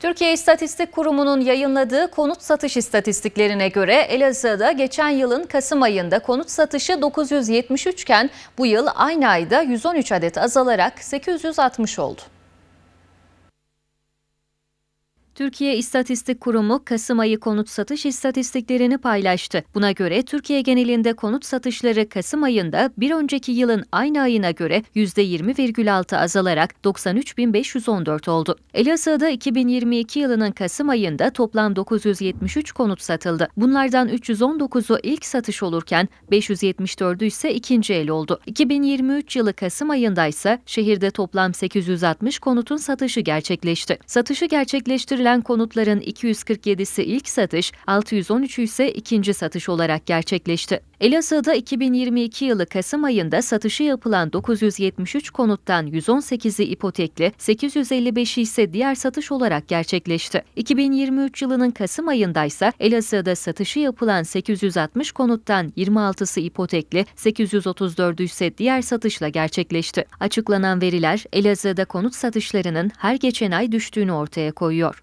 Türkiye İstatistik Kurumu'nun yayınladığı konut satış istatistiklerine göre Elazığ'da geçen yılın Kasım ayında konut satışı 973 iken bu yıl aynı ayda 113 adet azalarak 860 oldu. Türkiye İstatistik Kurumu Kasım ayı konut satış istatistiklerini paylaştı. Buna göre Türkiye genelinde konut satışları Kasım ayında bir önceki yılın aynı ayına göre %20,6 azalarak 93.514 oldu. Elazığ'da 2022 yılının Kasım ayında toplam 973 konut satıldı. Bunlardan 319'u ilk satış olurken 574'ü ise ikinci el oldu. 2023 yılı Kasım ayında ise şehirde toplam 860 konutun satışı gerçekleşti. Satışı gerçekleştirilen verilen konutların 247'si ilk satış, 613'ü ise ikinci satış olarak gerçekleşti. Elazığ'da 2022 yılı Kasım ayında satışı yapılan 973 konuttan 118'i ipotekli, 855'i ise diğer satış olarak gerçekleşti. 2023 yılının Kasım ayında ise Elazığ'da satışı yapılan 860 konuttan 26'sı ipotekli, 834'ü ise diğer satışla gerçekleşti. Açıklanan veriler Elazığ'da konut satışlarının her geçen ay düştüğünü ortaya koyuyor.